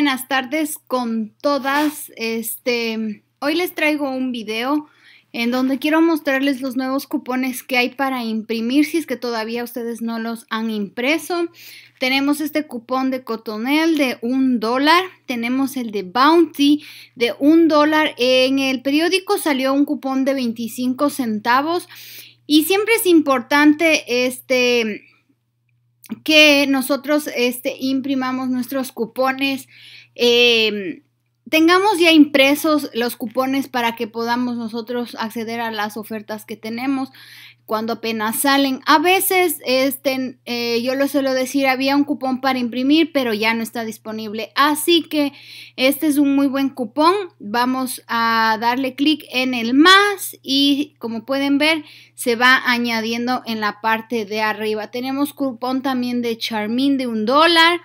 Buenas tardes con todas. Este, hoy les traigo un video en donde quiero mostrarles los nuevos cupones que hay para imprimir si es que todavía ustedes no los han impreso. Tenemos este cupón de Cotonel de un dólar, tenemos el de Bounty de un dólar. En el periódico salió un cupón de 25 centavos y siempre es importante este que nosotros este, imprimamos nuestros cupones. Eh, tengamos ya impresos los cupones para que podamos nosotros acceder a las ofertas que tenemos cuando apenas salen. A veces, este, eh, yo lo suelo decir, había un cupón para imprimir, pero ya no está disponible. Así que este es un muy buen cupón. Vamos a darle clic en el más y como pueden ver, se va añadiendo en la parte de arriba. Tenemos cupón también de Charmin de un dólar.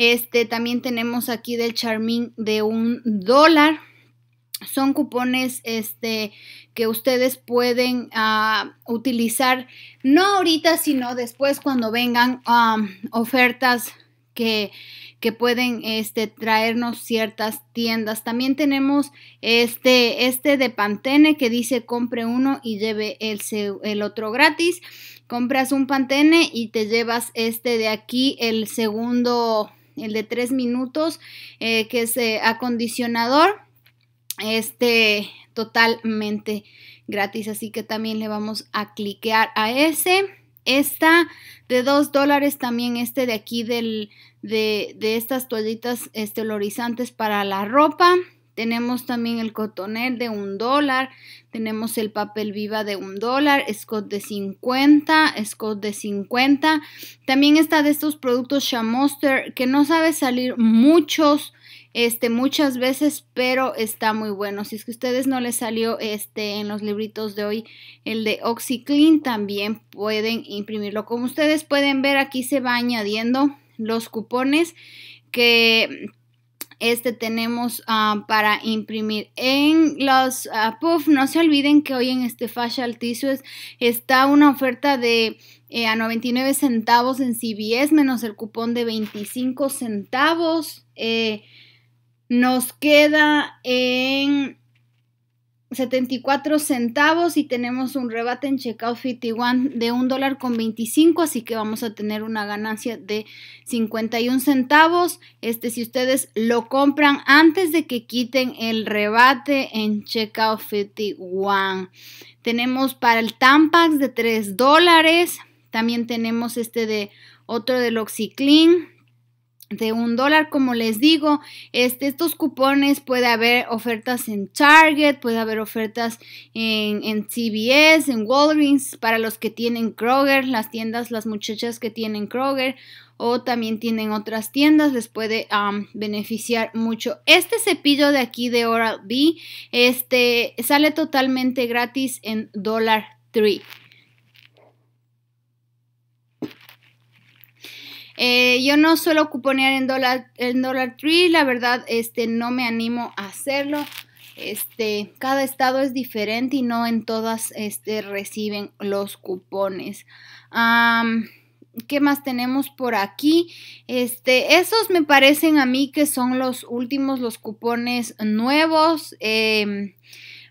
Este también tenemos aquí del Charmin de un dólar. Son cupones este, que ustedes pueden ah, utilizar, no ahorita, sino después cuando vengan um, ofertas que, pueden este, traernos ciertas tiendas. También tenemos este, este de Pantene que dice compre uno y lleve el, el otro gratis. Compras un Pantene y te llevas este de aquí, el segundo el de 3 minutos, eh, que es eh, acondicionador, este totalmente gratis, así que también le vamos a cliquear a ese. Esta de 2 dólares también este de aquí de, de estas toallitas estelorizantes para la ropa. Tenemos también el cotonel de un dólar, tenemos el papel viva de un dólar, Scott de 50, Scott de 50. También está de estos productos Shamoster que no sabe salir muchos, este, muchas veces, pero está muy bueno. Si es que a ustedes no les salió este en los libritos de hoy, el de OxyClean también pueden imprimirlo. Como ustedes pueden ver, aquí se va añadiendo los cupones que este tenemos ah, para imprimir. En los ah, puff, no se olviden que hoy en este Facial Tissues está una oferta de eh, a 99 centavos en CBS menos el cupón de 25 centavos. Eh, nos queda en 74 centavos y tenemos un rebate en Checkout 51 de un dólar con 25, así que vamos a tener una ganancia de 51 centavos. Este, si ustedes lo compran antes de que quiten el rebate en Checkout 51. Tenemos para el Tampax de 3 dólares. También tenemos este de otro del OxyClean de un dólar. Como les digo, este, estos cupones puede haber ofertas en Target, puede haber ofertas en, en CBS, en Walgreens, para los que tienen Kroger, las tiendas, las muchachas que tienen Kroger o también tienen otras tiendas, les puede beneficiar mucho. Este cepillo de aquí de Oral B, este sale totalmente gratis en dólar 3. Eh, yo no suelo cuponear en Dollar, Tree, la verdad, este, no me animo a hacerlo. Este, cada estado es diferente y no en todas este, reciben los cupones. ¿Qué más tenemos por aquí? Este, esos me parecen a mí que son los últimos, los cupones nuevos. Em,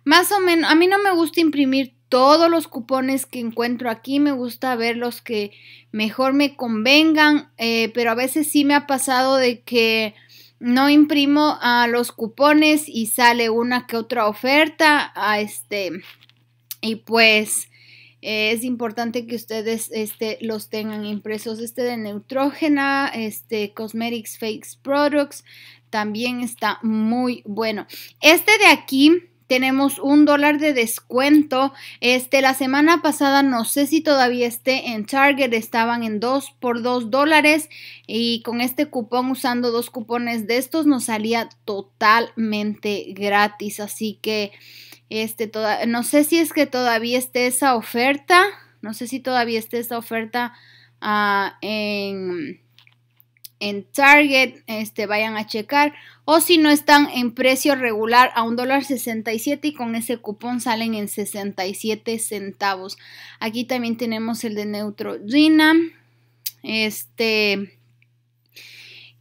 más o menos, a mí no me gusta imprimir todos los cupones que encuentro aquí, me gusta ver los que mejor me convengan, eh, pero a veces sí me ha pasado de que no imprimo a ah, los cupones y sale una que otra oferta, a ah, este, y pues eh, es importante que ustedes este, los tengan impresos, este de Neutrógena, este Cosmetics Fakes Products, también está muy bueno. Este de aquí tenemos un dólar de descuento. Este, la semana pasada, no sé si todavía esté en Target, estaban en 2 por 2 dólares y con este cupón, usando dos cupones de estos, nos salía totalmente gratis. Así que, este, no sé si es que todavía esté esa oferta, no sé si todavía esté esa oferta ah, en en Target, este, vayan a checar. O si no están en precio regular a $1.67 y con ese cupón salen en 67 centavos. Aquí también tenemos el de Neutrogena. Este.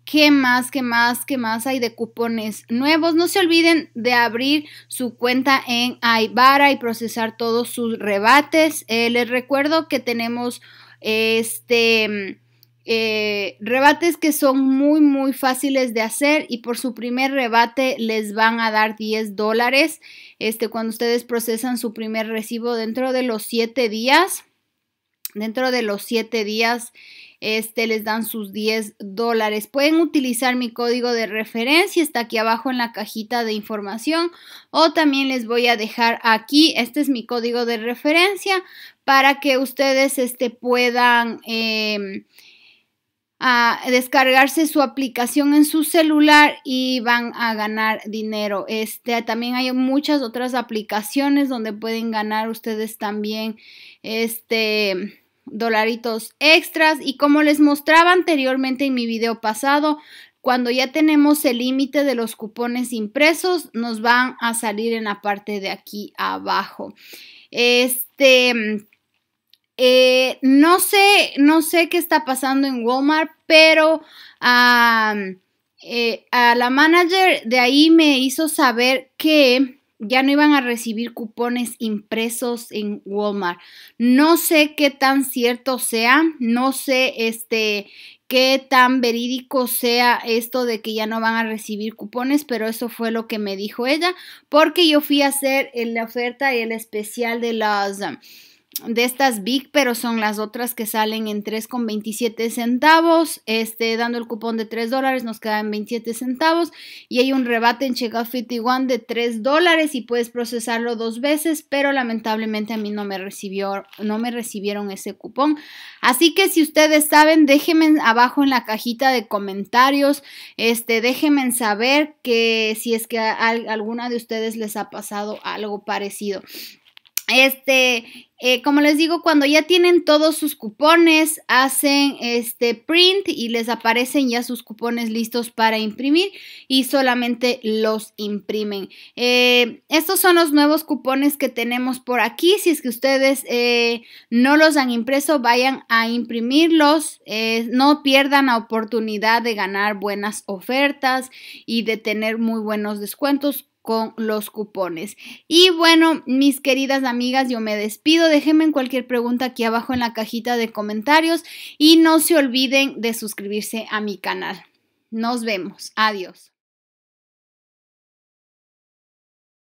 ¿Qué más, qué más, qué más hay de cupones nuevos? No se olviden de abrir su cuenta en Ibara y procesar todos sus rebates. Eh, les recuerdo que tenemos este eh, rebates que son muy muy fáciles de hacer y por su primer rebate les van a dar 10 dólares este, cuando ustedes procesan su primer recibo dentro de los 7 días dentro de los 7 días este, les dan sus 10 dólares. Pueden utilizar mi código de referencia, está aquí abajo en la cajita de información o también les voy a dejar aquí, este es mi código de referencia para que ustedes este, puedan... Eh, a descargarse su aplicación en su celular y van a ganar dinero. Este, también hay muchas otras aplicaciones donde pueden ganar ustedes también este dolaritos extras y como les mostraba anteriormente en mi video pasado, cuando ya tenemos el límite de los cupones impresos, nos van a salir en la parte de aquí abajo. Este eh, no sé, no sé qué está pasando en Walmart, pero eh, a la manager de ahí me hizo saber que ya no iban a recibir cupones impresos en Walmart. No sé qué tan cierto sea, no sé este qué tan verídico sea esto de que ya no van a recibir cupones, pero eso fue lo que me dijo ella, porque yo fui a hacer la oferta y el especial de las de estas big, pero son las otras que salen en 3,27 centavos. Este, dando el cupón de 3 dólares nos quedan 27 centavos. Y hay un rebate en Checkout 51 de 3 dólares y puedes procesarlo dos veces, pero lamentablemente a mí no me, recibió, no me recibieron ese cupón. Así que si ustedes saben, déjenme abajo en la cajita de comentarios, este, déjenme saber que si es que alguna de ustedes les ha pasado algo parecido. Este, eh, como les digo, cuando ya tienen todos sus cupones, hacen este print y les aparecen ya sus cupones listos para imprimir y solamente los imprimen. Eh, estos son los nuevos cupones que tenemos por aquí. Si es que ustedes eh, no los han impreso, vayan a imprimirlos. no pierdan la oportunidad de ganar buenas ofertas y de tener muy buenos descuentos con los cupones. Y bueno, mis queridas amigas, yo me despido. Déjenme en cualquier pregunta aquí abajo en la cajita de comentarios y no se olviden de suscribirse a mi canal. Nos vemos. Adiós.